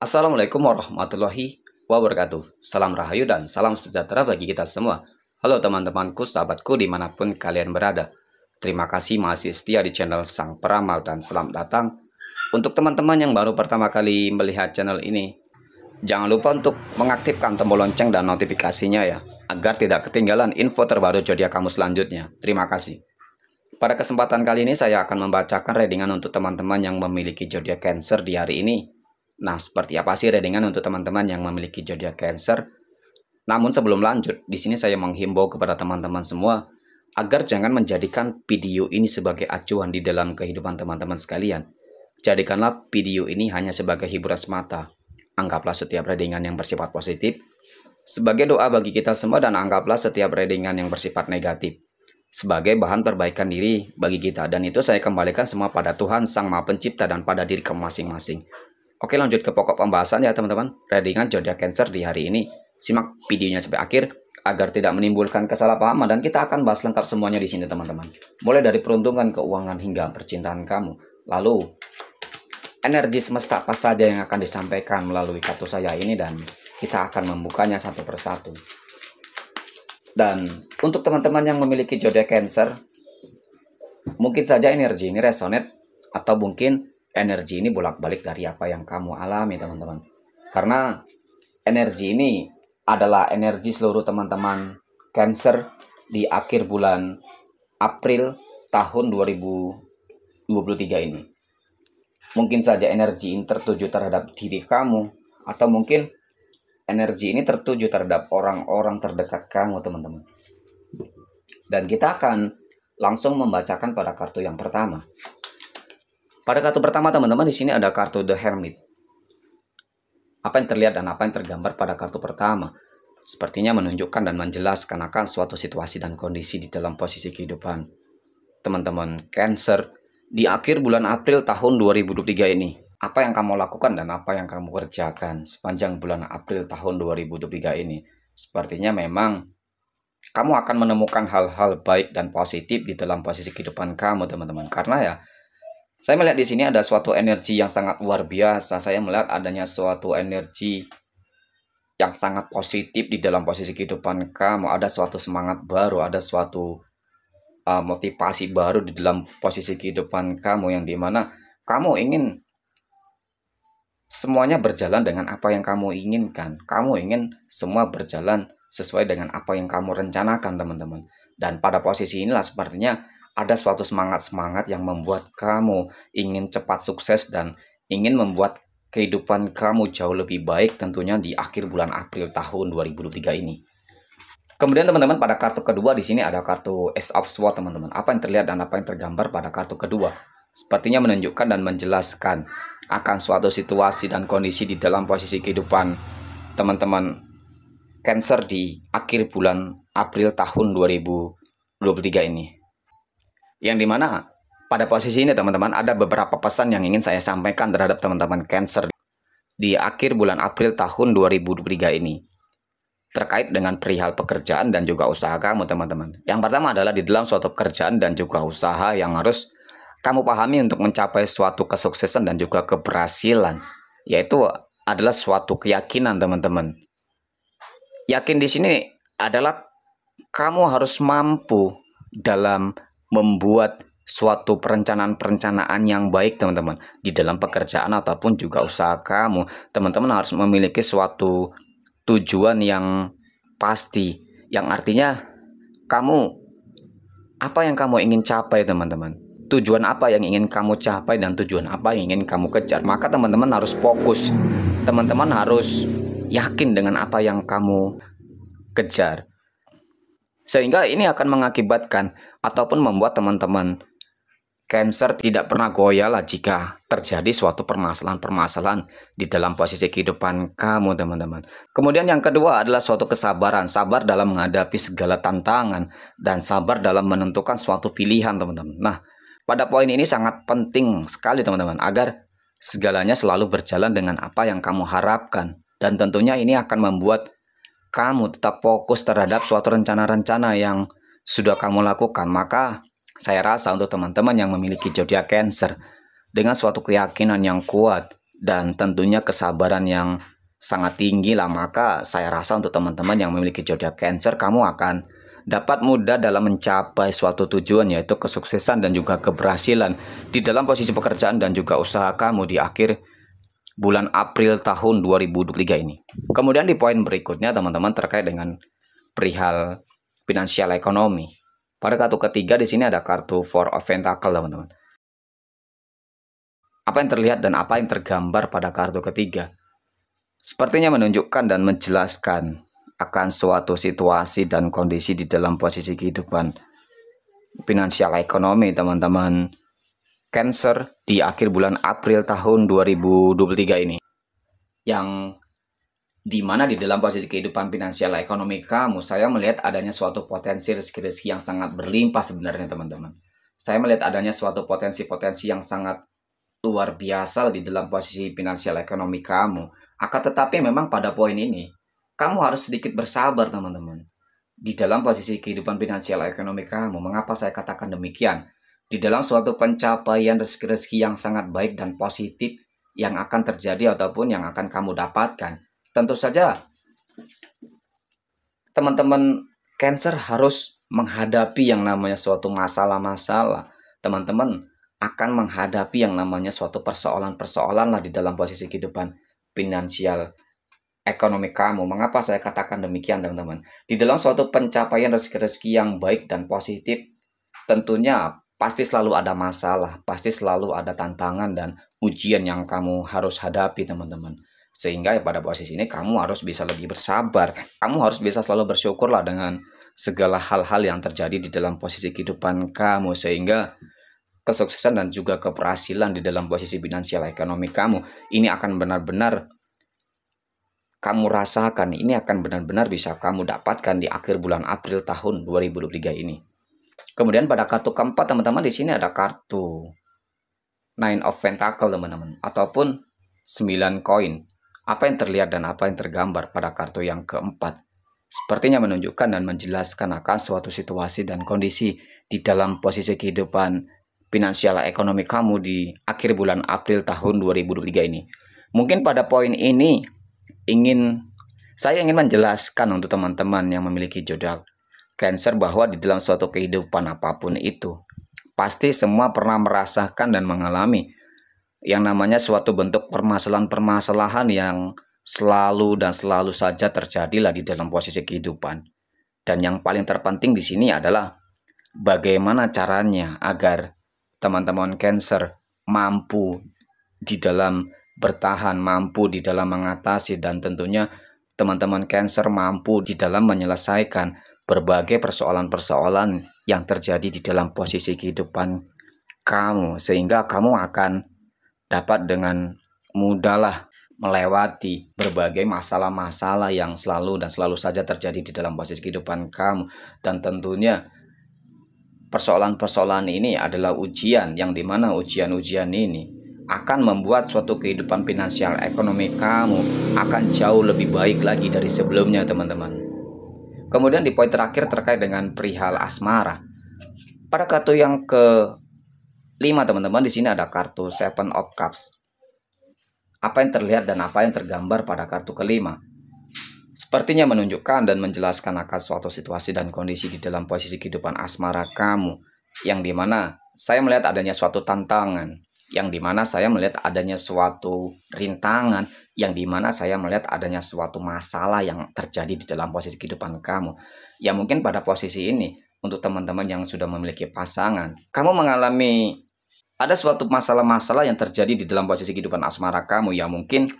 Assalamualaikum warahmatullahi wabarakatuh. Salam rahayu dan salam sejahtera bagi kita semua. Halo teman-temanku, sahabatku dimanapun kalian berada. Terima kasih masih setia di channel Sang Peramal dan selamat datang. Untuk teman-teman yang baru pertama kali melihat channel ini, jangan lupa untuk mengaktifkan tombol lonceng dan notifikasinya ya, agar tidak ketinggalan info terbaru zodiak kamu selanjutnya. Terima kasih. Pada kesempatan kali ini saya akan membacakan readingan untuk teman-teman yang memiliki zodiak Cancer di hari ini Nah, seperti apa sih readingan untuk teman-teman yang memiliki zodiak Cancer? Namun sebelum lanjut, di sini saya menghimbau kepada teman-teman semua agar jangan menjadikan video ini sebagai acuan di dalam kehidupan teman-teman sekalian. Jadikanlah video ini hanya sebagai hiburan semata. Anggaplah setiap readingan yang bersifat positif sebagai doa bagi kita semua dan anggaplah setiap readingan yang bersifat negatif sebagai bahan perbaikan diri bagi kita dan itu saya kembalikan semua pada Tuhan Sang Maha Pencipta dan pada diri kamu masing-masing. Oke lanjut ke pokok pembahasan ya teman-teman. Readingan zodiak Cancer di hari ini. Simak videonya sampai akhir agar tidak menimbulkan kesalahpahaman dan kita akan bahas lengkap semuanya di sini teman-teman. Mulai dari peruntungan keuangan hingga percintaan kamu. Lalu energi semesta apa saja yang akan disampaikan melalui kartu saya ini dan kita akan membukanya satu persatu. Dan untuk teman-teman yang memiliki zodiak Cancer, mungkin saja energi ini resonate atau mungkin energi ini bolak-balik dari apa yang kamu alami teman-teman karena energi ini adalah energi seluruh teman-teman Cancer di akhir bulan April tahun 2023 ini mungkin saja energi ini tertuju terhadap diri kamu atau mungkin energi ini tertuju terhadap orang-orang terdekat kamu teman-teman dan kita akan langsung membacakan pada kartu yang pertama pada kartu pertama teman-teman di sini ada kartu The Hermit. Apa yang terlihat dan apa yang tergambar pada kartu pertama sepertinya menunjukkan dan menjelaskan akan suatu situasi dan kondisi di dalam posisi kehidupan. Teman-teman Cancer, di akhir bulan April tahun 2023 ini, apa yang kamu lakukan dan apa yang kamu kerjakan sepanjang bulan April tahun 2023 ini? Sepertinya memang kamu akan menemukan hal-hal baik dan positif di dalam posisi kehidupan kamu, teman-teman. Karena ya, saya melihat di sini ada suatu energi yang sangat luar biasa. Saya melihat adanya suatu energi yang sangat positif di dalam posisi kehidupan kamu. Ada suatu semangat baru, ada suatu uh, motivasi baru di dalam posisi kehidupan kamu yang dimana kamu ingin semuanya berjalan dengan apa yang kamu inginkan. Kamu ingin semua berjalan sesuai dengan apa yang kamu rencanakan, teman-teman. Dan pada posisi inilah sepertinya ada suatu semangat-semangat yang membuat kamu ingin cepat sukses dan ingin membuat kehidupan kamu jauh lebih baik tentunya di akhir bulan April tahun 2023 ini. Kemudian teman-teman pada kartu kedua di sini ada kartu Ace of Swords teman-teman. Apa yang terlihat dan apa yang tergambar pada kartu kedua? Sepertinya menunjukkan dan menjelaskan akan suatu situasi dan kondisi di dalam posisi kehidupan teman-teman Cancer di akhir bulan April tahun 2023 ini yang dimana pada posisi ini teman-teman ada beberapa pesan yang ingin saya sampaikan terhadap teman-teman Cancer di akhir bulan April tahun 2023 ini terkait dengan perihal pekerjaan dan juga usaha kamu teman-teman. Yang pertama adalah di dalam suatu pekerjaan dan juga usaha yang harus kamu pahami untuk mencapai suatu kesuksesan dan juga keberhasilan yaitu adalah suatu keyakinan teman-teman. Yakin di sini adalah kamu harus mampu dalam membuat suatu perencanaan-perencanaan yang baik teman-teman di dalam pekerjaan ataupun juga usaha kamu teman-teman harus memiliki suatu tujuan yang pasti yang artinya kamu apa yang kamu ingin capai teman-teman tujuan apa yang ingin kamu capai dan tujuan apa yang ingin kamu kejar maka teman-teman harus fokus teman-teman harus yakin dengan apa yang kamu kejar sehingga ini akan mengakibatkan ataupun membuat teman-teman Cancer tidak pernah goyah lah jika terjadi suatu permasalahan-permasalahan di dalam posisi kehidupan kamu teman-teman. Kemudian yang kedua adalah suatu kesabaran, sabar dalam menghadapi segala tantangan dan sabar dalam menentukan suatu pilihan teman-teman. Nah, pada poin ini sangat penting sekali teman-teman agar segalanya selalu berjalan dengan apa yang kamu harapkan dan tentunya ini akan membuat kamu tetap fokus terhadap suatu rencana-rencana yang sudah kamu lakukan, maka saya rasa untuk teman-teman yang memiliki zodiak Cancer dengan suatu keyakinan yang kuat dan tentunya kesabaran yang sangat tinggi lah, maka saya rasa untuk teman-teman yang memiliki zodiak Cancer kamu akan dapat mudah dalam mencapai suatu tujuan yaitu kesuksesan dan juga keberhasilan di dalam posisi pekerjaan dan juga usaha kamu di akhir bulan April tahun 2023 ini. Kemudian di poin berikutnya teman-teman terkait dengan perihal finansial ekonomi. Pada kartu ketiga di sini ada kartu Four of Pentacles teman-teman. Apa yang terlihat dan apa yang tergambar pada kartu ketiga? Sepertinya menunjukkan dan menjelaskan akan suatu situasi dan kondisi di dalam posisi kehidupan finansial ekonomi teman-teman Cancer di akhir bulan April tahun 2023 ini. Yang di mana di dalam posisi kehidupan finansial ekonomi kamu, saya melihat adanya suatu potensi rezeki-rezeki yang sangat berlimpah sebenarnya teman-teman. Saya melihat adanya suatu potensi-potensi yang sangat luar biasa di dalam posisi finansial ekonomi kamu. Akan tetapi memang pada poin ini, kamu harus sedikit bersabar teman-teman. Di dalam posisi kehidupan finansial ekonomi kamu, mengapa saya katakan demikian? Di dalam suatu pencapaian rezeki-rezeki yang sangat baik dan positif yang akan terjadi ataupun yang akan kamu dapatkan. Tentu saja teman-teman Cancer harus menghadapi yang namanya suatu masalah-masalah. Teman-teman akan menghadapi yang namanya suatu persoalan-persoalan lah di dalam posisi kehidupan finansial ekonomi kamu. Mengapa saya katakan demikian, teman-teman? Di dalam suatu pencapaian rezeki-rezeki yang baik dan positif, tentunya pasti selalu ada masalah, pasti selalu ada tantangan dan ujian yang kamu harus hadapi, teman-teman. Sehingga ya pada posisi ini kamu harus bisa lebih bersabar. Kamu harus bisa selalu bersyukurlah dengan segala hal-hal yang terjadi di dalam posisi kehidupan kamu sehingga kesuksesan dan juga keberhasilan di dalam posisi finansial ekonomi kamu ini akan benar-benar kamu rasakan ini akan benar-benar bisa kamu dapatkan di akhir bulan April tahun 2023 ini. Kemudian pada kartu keempat teman-teman di sini ada kartu Nine of Pentacle teman-teman ataupun 9 koin. Apa yang terlihat dan apa yang tergambar pada kartu yang keempat sepertinya menunjukkan dan menjelaskan akan suatu situasi dan kondisi di dalam posisi kehidupan finansial ekonomi kamu di akhir bulan April tahun 2023 ini. Mungkin pada poin ini ingin saya ingin menjelaskan untuk teman-teman yang memiliki jodoh Cancer bahwa di dalam suatu kehidupan apapun itu, pasti semua pernah merasakan dan mengalami yang namanya suatu bentuk permasalahan-permasalahan yang selalu dan selalu saja terjadilah di dalam posisi kehidupan. Dan yang paling terpenting di sini adalah bagaimana caranya agar teman-teman cancer mampu di dalam bertahan, mampu di dalam mengatasi dan tentunya teman-teman cancer mampu di dalam menyelesaikan berbagai persoalan-persoalan yang terjadi di dalam posisi kehidupan kamu, sehingga kamu akan dapat dengan mudahlah melewati berbagai masalah-masalah yang selalu dan selalu saja terjadi di dalam posisi kehidupan kamu, dan tentunya persoalan-persoalan ini adalah ujian yang dimana ujian-ujian ini akan membuat suatu kehidupan finansial ekonomi kamu akan jauh lebih baik lagi dari sebelumnya teman-teman. Kemudian di poin terakhir terkait dengan perihal asmara. Pada kartu yang ke 5 teman-teman di sini ada kartu Seven of Cups. Apa yang terlihat dan apa yang tergambar pada kartu kelima? Sepertinya menunjukkan dan menjelaskan akan suatu situasi dan kondisi di dalam posisi kehidupan asmara kamu, yang dimana saya melihat adanya suatu tantangan, yang dimana saya melihat adanya suatu rintangan, yang dimana saya melihat adanya suatu masalah yang terjadi di dalam posisi kehidupan kamu. Ya mungkin pada posisi ini, untuk teman-teman yang sudah memiliki pasangan, kamu mengalami ada suatu masalah-masalah yang terjadi di dalam posisi kehidupan asmara kamu, ya mungkin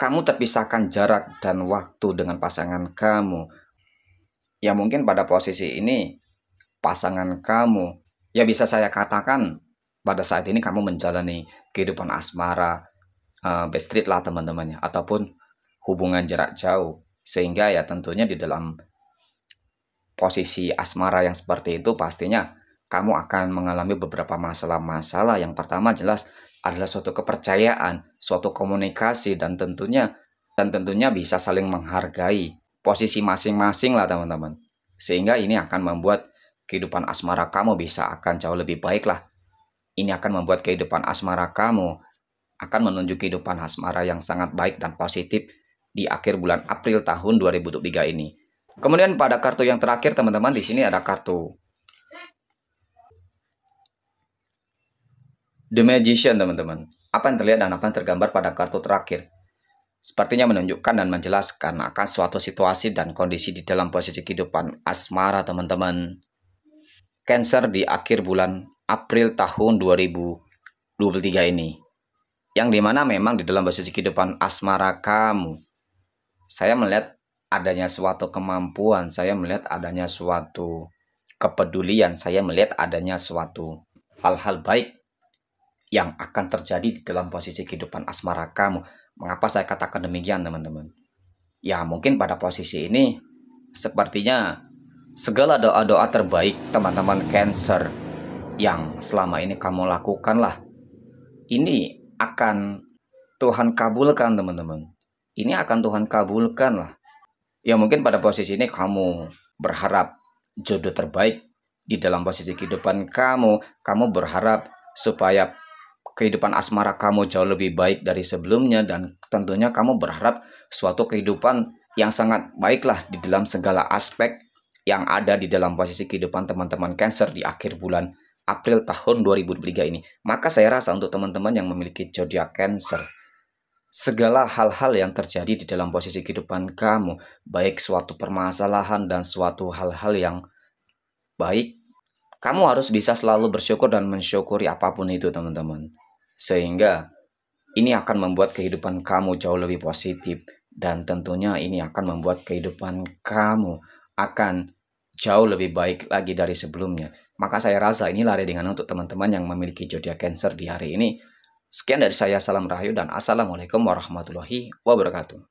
kamu terpisahkan jarak dan waktu dengan pasangan kamu. Ya mungkin pada posisi ini, pasangan kamu, ya bisa saya katakan pada saat ini kamu menjalani kehidupan asmara, uh, eh, treat lah teman-temannya, ataupun hubungan jarak jauh. Sehingga ya tentunya di dalam posisi asmara yang seperti itu pastinya kamu akan mengalami beberapa masalah-masalah. Yang pertama jelas adalah suatu kepercayaan, suatu komunikasi dan tentunya dan tentunya bisa saling menghargai posisi masing-masing lah teman-teman. Sehingga ini akan membuat kehidupan asmara kamu bisa akan jauh lebih baik lah ini akan membuat kehidupan asmara kamu akan menuju kehidupan asmara yang sangat baik dan positif di akhir bulan April tahun 2023 ini. Kemudian pada kartu yang terakhir teman-teman di sini ada kartu The Magician teman-teman. Apa yang terlihat dan apa yang tergambar pada kartu terakhir? Sepertinya menunjukkan dan menjelaskan akan suatu situasi dan kondisi di dalam posisi kehidupan asmara teman-teman. Cancer di akhir bulan April tahun 2023 ini. Yang dimana memang di dalam posisi kehidupan asmara kamu, saya melihat adanya suatu kemampuan, saya melihat adanya suatu kepedulian, saya melihat adanya suatu hal-hal baik yang akan terjadi di dalam posisi kehidupan asmara kamu. Mengapa saya katakan demikian, teman-teman? Ya, mungkin pada posisi ini sepertinya segala doa-doa terbaik teman-teman Cancer yang selama ini kamu lakukanlah. Ini akan Tuhan kabulkan teman-teman. Ini akan Tuhan kabulkan lah. Ya mungkin pada posisi ini kamu berharap jodoh terbaik di dalam posisi kehidupan kamu. Kamu berharap supaya kehidupan asmara kamu jauh lebih baik dari sebelumnya dan tentunya kamu berharap suatu kehidupan yang sangat baiklah di dalam segala aspek yang ada di dalam posisi kehidupan teman-teman Cancer di akhir bulan April tahun 2023 ini. Maka saya rasa untuk teman-teman yang memiliki zodiak Cancer, segala hal-hal yang terjadi di dalam posisi kehidupan kamu, baik suatu permasalahan dan suatu hal-hal yang baik, kamu harus bisa selalu bersyukur dan mensyukuri apapun itu, teman-teman. Sehingga ini akan membuat kehidupan kamu jauh lebih positif dan tentunya ini akan membuat kehidupan kamu akan jauh lebih baik lagi dari sebelumnya. Maka saya rasa ini lari dengan untuk teman-teman yang memiliki zodiak Cancer di hari ini. Sekian dari saya, salam rahayu dan assalamualaikum warahmatullahi wabarakatuh.